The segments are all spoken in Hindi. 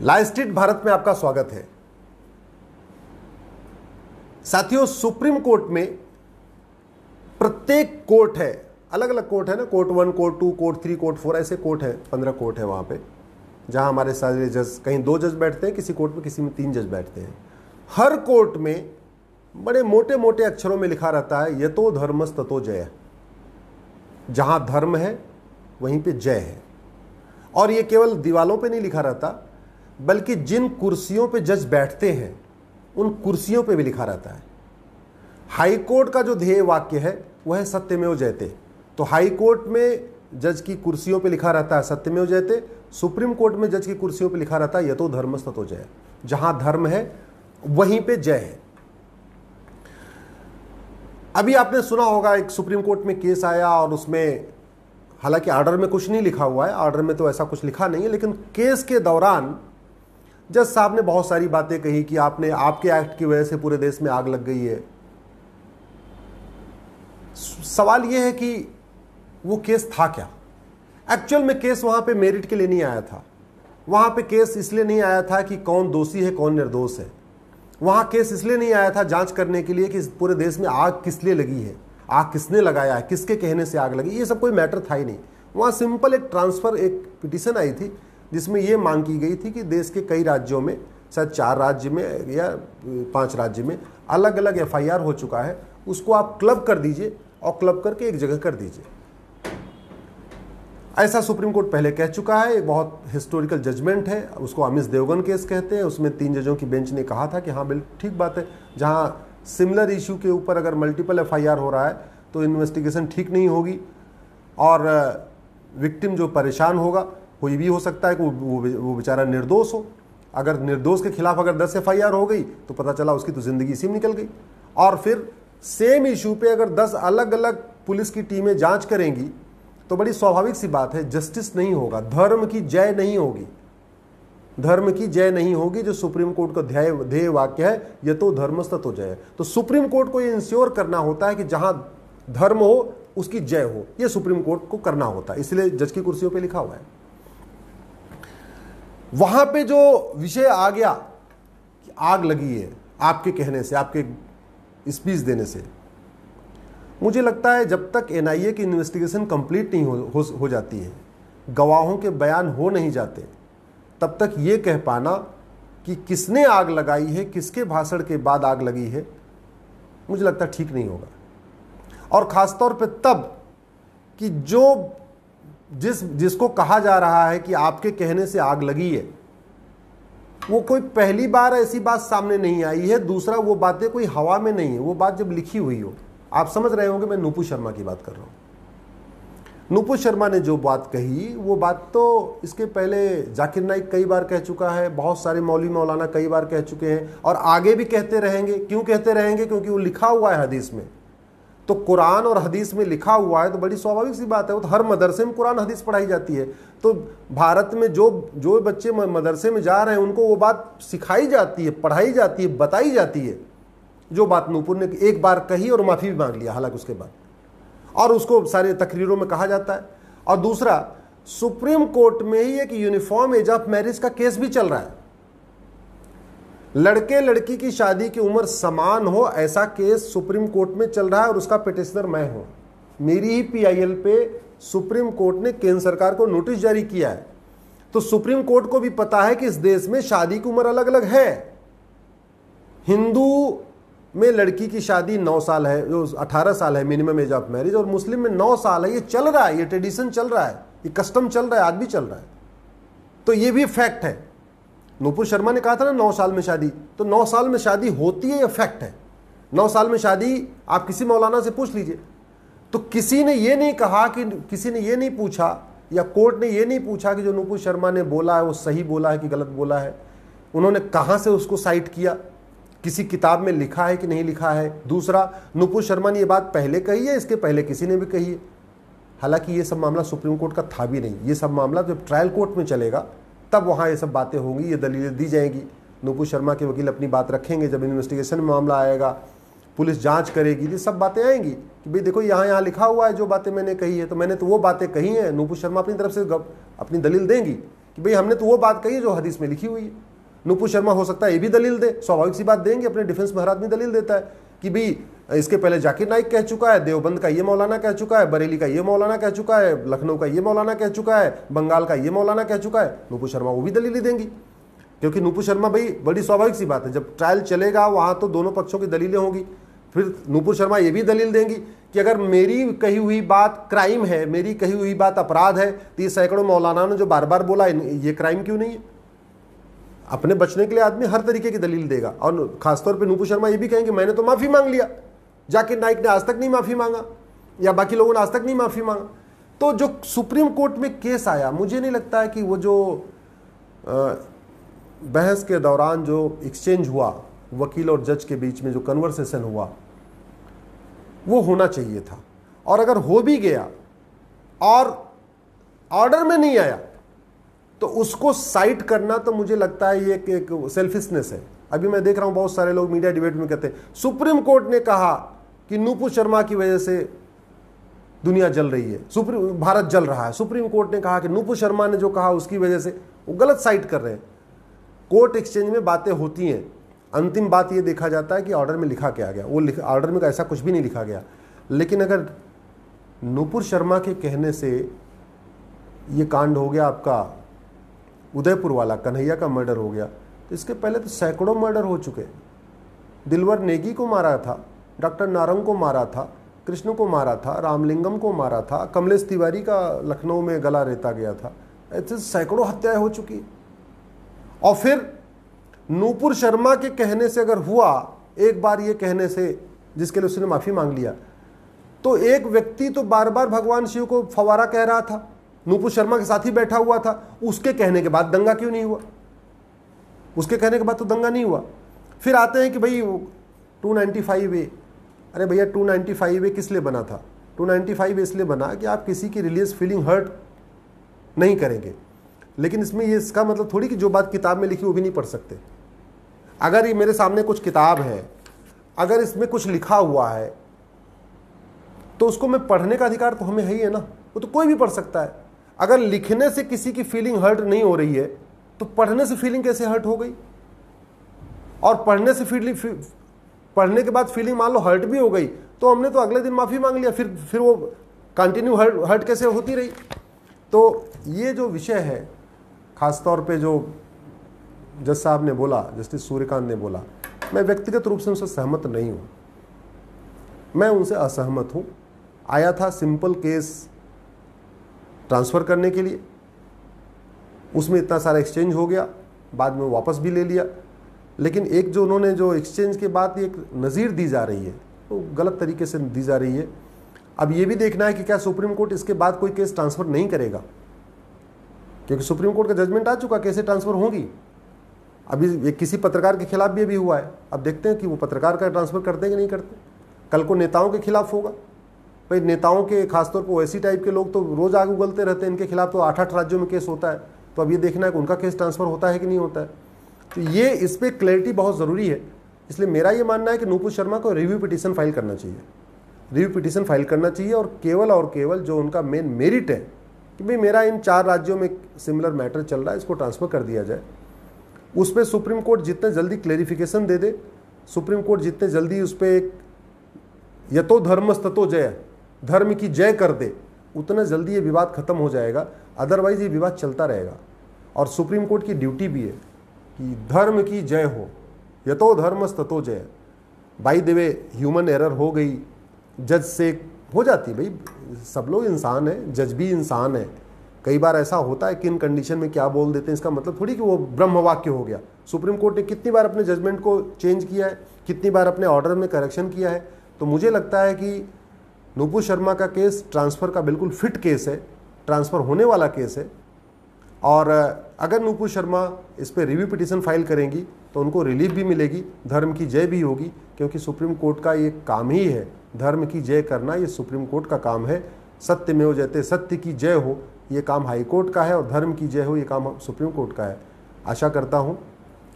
लाइस्टेड भारत में आपका स्वागत है साथियों सुप्रीम कोर्ट में प्रत्येक कोर्ट है अलग अलग कोर्ट है ना court one court two court three court four ऐसे कोर्ट है पंद्रह कोर्ट है वहां पे जहां हमारे सारे जज कहीं दो जज बैठते हैं किसी कोर्ट में किसी में तीन जज बैठते हैं हर कोर्ट में बड़े मोटे मोटे अक्षरों में लिखा रहता है यतो धर्मस स्तो जय जहां धर्म है वहीं पे जय है और ये केवल दीवालों पे नहीं लिखा रहता बल्कि जिन कुर्सियों पे जज बैठते हैं उन कुर्सियों पे भी लिखा रहता है हाई कोर्ट का जो ध्येय वाक्य है वह है सत्यमेव जयते तो हाई कोर्ट में जज की कुर्सियों पे लिखा रहता है सत्यमेव जयते सुप्रीम कोर्ट में जज की कुर्सियों पे लिखा रहता है यथो धर्म तथो जय जहां धर्म है वहीं पे जय है अभी आपने सुना होगा एक सुप्रीम कोर्ट में केस आया और उसमें हालांकि आर्डर में कुछ नहीं लिखा हुआ है आर्डर में तो ऐसा कुछ लिखा नहीं है लेकिन केस के दौरान जज साहब ने बहुत सारी बातें कही कि आपने आपके एक्ट की वजह से पूरे देश में आग लग गई है सवाल यह है कि वो केस था क्या एक्चुअल में केस वहां पे मेरिट के लिए नहीं आया था वहां पे केस इसलिए नहीं आया था कि कौन दोषी है कौन निर्दोष है वहां केस इसलिए नहीं आया था जांच करने के लिए कि पूरे देश में आग किस लिए लगी है आग किसने लगाया है किसके कहने से आग लगी ये सब कोई मैटर था ही नहीं वहाँ सिंपल एक ट्रांसफर एक पिटिशन आई थी जिसमें ये मांग की गई थी कि देश के कई राज्यों में शायद चार राज्य में या पांच राज्य में अलग अलग एफआईआर हो चुका है उसको आप क्लब कर दीजिए और क्लब करके एक जगह कर दीजिए ऐसा सुप्रीम कोर्ट पहले कह चुका है एक बहुत हिस्टोरिकल जजमेंट है उसको अमित देवगन केस कहते हैं उसमें तीन जजों की बेंच ने कहा था कि हाँ बिल्कुल ठीक बात है जहाँ सिमिलर इशू के ऊपर अगर मल्टीपल एफआईआर हो रहा है तो इन्वेस्टिगेशन ठीक नहीं होगी और विक्टिम जो परेशान होगा कोई भी हो सकता है कि वो वो बेचारा निर्दोष हो अगर निर्दोष के खिलाफ अगर दस एफ हो गई तो पता चला उसकी तो ज़िंदगी इसी में निकल गई और फिर सेम इशू पे अगर दस अलग अलग पुलिस की टीमें जांच करेंगी तो बड़ी स्वाभाविक सी बात है जस्टिस नहीं होगा धर्म की जय नहीं होगी धर्म की जय नहीं होगी जो सुप्रीम कोर्ट का ध्याय ध्येय वाक्य है यह तो धर्मस्त तो जय तो सुप्रीम कोर्ट को ये इंश्योर करना होता है कि जहां धर्म हो उसकी जय हो यह सुप्रीम कोर्ट को करना होता है इसलिए जज की कुर्सियों पर लिखा हुआ है वहाँ पे जो विषय आ गया कि आग लगी है आपके कहने से आपके स्पीच देने से मुझे लगता है जब तक एनआईए की इन्वेस्टिगेशन कंप्लीट नहीं हो, हो, हो जाती है गवाहों के बयान हो नहीं जाते तब तक ये कह पाना कि किसने आग लगाई है किसके भाषण के बाद आग लगी है मुझे लगता ठीक नहीं होगा और ख़ासतौर पे तब कि जो जिस जिसको कहा जा रहा है कि आपके कहने से आग लगी है वो कोई पहली बार ऐसी बात सामने नहीं आई है दूसरा वो बातें कोई हवा में नहीं है वो बात जब लिखी हुई हो आप समझ रहे होंगे मैं नूपू शर्मा की बात कर रहा हूँ नूपू शर्मा ने जो बात कही वो बात तो इसके पहले जाकिर नाइक कई बार कह चुका है बहुत सारे मौली मौलाना कई बार कह चुके हैं और आगे भी कहते रहेंगे क्यों कहते रहेंगे क्योंकि वो लिखा हुआ है हदीस में तो कुरान और हदीस में लिखा हुआ है तो बड़ी स्वाभाविक सी बात है वो तो हर मदरसे में कुरान हदीस पढ़ाई जाती है तो भारत में जो जो बच्चे मदरसे में जा रहे हैं उनको वो बात सिखाई जाती है पढ़ाई जाती है बताई जाती है जो बात नूपुर ने एक बार कही और माफ़ी भी मांग लिया हालांकि उसके बाद और उसको सारे तकरीरों में कहा जाता है और दूसरा सुप्रीम कोर्ट में ही एक यूनिफॉर्म एज ऑफ मैरिज का केस भी चल रहा है लड़के लड़की की शादी की उम्र समान हो ऐसा केस सुप्रीम कोर्ट में चल रहा है और उसका पिटिशनर मैं हूँ मेरी ही पीआईएल पे सुप्रीम कोर्ट ने केंद्र सरकार को नोटिस जारी किया है तो सुप्रीम कोर्ट को भी पता है कि इस देश में शादी की उम्र अलग अलग है हिंदू में लड़की की शादी नौ साल है जो अठारह साल है मिनिमम एज ऑफ मैरिज और मुस्लिम में नौ साल है ये चल रहा है ये ट्रेडिशन चल रहा है ये कस्टम चल रहा है आज भी चल रहा है तो ये भी फैक्ट है नूपुर शर्मा ने कहा था ना नौ साल में शादी तो नौ साल में शादी होती है या फैक्ट है नौ साल में शादी आप किसी मौलाना से पूछ लीजिए तो किसी ने ये नहीं कहा कि किसी ने ये नहीं पूछा या कोर्ट ने ये नहीं पूछा कि जो नूपुर शर्मा ने बोला है वो सही बोला है कि गलत बोला है उन्होंने कहाँ से उसको साइट किया किसी किताब में लिखा है कि नहीं लिखा है दूसरा नूपुर शर्मा ने ये बात पहले कही है इसके पहले किसी ने भी कही है हालांकि ये सब मामला सुप्रीम कोर्ट का था भी नहीं ये सब मामला जब ट्रायल कोर्ट में चलेगा तब वहाँ ये सब बातें होंगी ये दलीलें दी जाएंगी नूपू शर्मा के वकील अपनी बात रखेंगे जब इन्वेस्टिगेशन में मामला आएगा पुलिस जांच करेगी ये सब बातें आएंगी कि भाई देखो यहाँ यहाँ लिखा हुआ है जो बातें मैंने कही है तो मैंने तो वो बातें कही हैं नूपू शर्मा अपनी तरफ से अपनी दलील देंगी कि भाई हमने तो वो बात कही जो हदीस में लिखी हुई है नूपू शर्मा हो सकता है ये भी दलील दे स्वाभाविक सी बात देंगे अपने डिफेंस में हर आदमी दलील देता है कि भाई इसके पहले जाकिर नाइक कह चुका है देवबंद का ये मौलाना कह चुका है बरेली का ये मौलाना कह चुका है लखनऊ का ये मौलाना कह चुका है बंगाल का ये मौलाना कह चुका है नूपू शर्मा वो भी दलीलें देंगी क्योंकि नूपू शर्मा भाई बड़ी स्वाभाविक सी बात है जब ट्रायल चलेगा वहाँ तो दोनों पक्षों की दलीलें होंगी फिर नूपुर शर्मा ये भी दलील देंगी कि अगर मेरी कही हुई बात क्राइम है मेरी कही हुई बात अपराध है तो ये सैकड़ों मौलाना ने जो बार बार बोला ये क्राइम क्यों नहीं है अपने बचने के लिए आदमी हर तरीके की दलील देगा और खासतौर पे नूपू शर्मा ये भी कहेंगे मैंने तो माफ़ी मांग लिया जाकिर नाइक ने आज तक नहीं माफ़ी मांगा या बाकी लोगों ने आज तक नहीं माफ़ी मांगा तो जो सुप्रीम कोर्ट में केस आया मुझे नहीं लगता है कि वो जो बहस के दौरान जो एक्सचेंज हुआ वकील और जज के बीच में जो कन्वर्सेशन हुआ वो होना चाहिए था और अगर हो भी गया और ऑर्डर में नहीं आया तो उसको साइट करना तो मुझे लगता है ये एक, सेल्फिशनेस है अभी मैं देख रहा हूं बहुत सारे लोग मीडिया डिबेट में कहते हैं सुप्रीम कोर्ट ने कहा कि नूपुर शर्मा की वजह से दुनिया जल रही है सुप्रीम भारत जल रहा है सुप्रीम कोर्ट ने कहा कि नूपुर शर्मा ने जो कहा उसकी वजह से वो गलत साइट कर रहे हैं कोर्ट एक्सचेंज में बातें होती हैं अंतिम बात ये देखा जाता है कि ऑर्डर में लिखा क्या गया वो ऑर्डर में ऐसा कुछ भी नहीं लिखा गया लेकिन अगर नूपुर शर्मा के कहने से ये कांड हो गया आपका उदयपुर वाला कन्हैया का मर्डर हो गया तो इसके पहले तो सैकड़ों मर्डर हो चुके दिलवर नेगी को मारा था डॉक्टर नारंग को मारा था कृष्ण को मारा था रामलिंगम को मारा था कमलेश तिवारी का लखनऊ में गला रेता गया था ऐसे सैकड़ों हत्याएं हो चुकी और फिर नूपुर शर्मा के कहने से अगर हुआ एक बार ये कहने से जिसके लिए उसने माफ़ी मांग लिया तो एक व्यक्ति तो बार बार भगवान शिव को फवारा कह रहा था नूपुर शर्मा के साथ ही बैठा हुआ था उसके कहने के बाद दंगा क्यों नहीं हुआ उसके कहने के बाद तो दंगा नहीं हुआ फिर आते हैं कि भाई टू नाइन्टी फाइव ए अरे भैया 295 ए किस लिए बना था 295 इसलिए बना कि आप किसी की रिलीज फीलिंग हर्ट नहीं करेंगे लेकिन इसमें ये इसका मतलब थोड़ी कि जो बात किताब में लिखी वो भी नहीं पढ़ सकते अगर ये मेरे सामने कुछ किताब है अगर इसमें कुछ लिखा हुआ है तो उसको मैं पढ़ने का अधिकार तो हमें है ही है ना वो तो कोई भी पढ़ सकता है अगर लिखने से किसी की फीलिंग हर्ट नहीं हो रही है तो पढ़ने से फीलिंग कैसे हर्ट हो गई और पढ़ने से फीलिंग पढ़ने के बाद फीलिंग मान लो हर्ट भी हो गई तो हमने तो अगले दिन माफ़ी मांग लिया फिर फिर वो कंटिन्यू हर्ट हर्ट कैसे होती रही तो ये जो विषय है खासतौर पे जो जज साहब ने बोला जस्टिस सूर्यकांत ने बोला मैं व्यक्तिगत रूप से उनसे सहमत नहीं हूँ मैं उनसे असहमत हूँ आया था सिंपल केस ट्रांसफ़र करने के लिए उसमें इतना सारा एक्सचेंज हो गया बाद में वापस भी ले लिया लेकिन एक जो उन्होंने जो एक्सचेंज के बाद एक नज़ीर दी जा रही है वो तो गलत तरीके से दी जा रही है अब ये भी देखना है कि क्या सुप्रीम कोर्ट इसके बाद कोई केस ट्रांसफ़र नहीं करेगा क्योंकि सुप्रीम कोर्ट का जजमेंट आ चुका कैसे ट्रांसफ़र होंगी अभी किसी पत्रकार के खिलाफ भी अभी हुआ है अब देखते हैं कि वो पत्रकार का ट्रांसफ़र करते हैं कि नहीं करते कल को नेताओं के खिलाफ होगा भाई नेताओं के खासतौर पर ओएसी टाइप के लोग तो रोज़ आग उगलते रहते हैं इनके खिलाफ तो आठ आठ राज्यों में केस होता है तो अब ये देखना है कि उनका केस ट्रांसफ़र होता है कि नहीं होता है तो ये इस पर क्लैरिटी बहुत ज़रूरी है इसलिए मेरा ये मानना है कि नूपुर शर्मा को रिव्यू पिटीशन फाइल करना चाहिए रिव्यू पिटीशन फाइल करना चाहिए और केवल और केवल जो उनका मेन मेरिट है कि भाई मेरा इन चार राज्यों में सिमिलर मैटर चल रहा है इसको ट्रांसफ़र कर दिया जाए उस पर सुप्रीम कोर्ट जितने जल्दी क्लेरिफिकेशन दे दे सुप्रीम कोर्ट जितने जल्दी उस पर एक यतो धर्मस जय धर्म की जय कर दे उतना जल्दी ये विवाद खत्म हो जाएगा अदरवाइज़ ये विवाद चलता रहेगा और सुप्रीम कोर्ट की ड्यूटी भी है कि धर्म की जय हो यतो धर्म ततो जय बाई देवे ह्यूमन एरर हो गई जज से हो जाती भाई सब लोग इंसान हैं जज भी इंसान है कई बार ऐसा होता है किन कंडीशन में क्या बोल देते हैं इसका मतलब थोड़ी कि वो ब्रह्म वाक्य हो गया सुप्रीम कोर्ट ने कितनी बार अपने जजमेंट को चेंज किया है कितनी बार अपने ऑर्डर में करेक्शन किया है तो मुझे लगता है कि नुपू शर्मा का केस ट्रांसफ़र का बिल्कुल फिट केस है ट्रांसफ़र होने वाला केस है और अगर नूपुर शर्मा इस पर रिव्यू पिटीशन फाइल करेंगी तो उनको रिलीफ भी मिलेगी धर्म की जय भी होगी क्योंकि सुप्रीम कोर्ट का ये काम ही है धर्म की जय करना ये सुप्रीम कोर्ट का काम है सत्य में हो जाते सत्य की जय हो ये काम हाई कोर्ट का है और धर्म की जय हो ये काम सुप्रीम कोर्ट का है आशा करता हूँ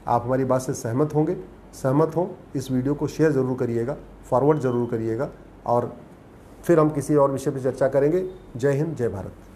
आप हमारी बात से सहमत होंगे सहमत हो इस वीडियो को शेयर ज़रूर करिएगा फॉरवर्ड ज़रूर करिएगा और फिर हम किसी और विषय पर चर्चा करेंगे जय हिंद जय भारत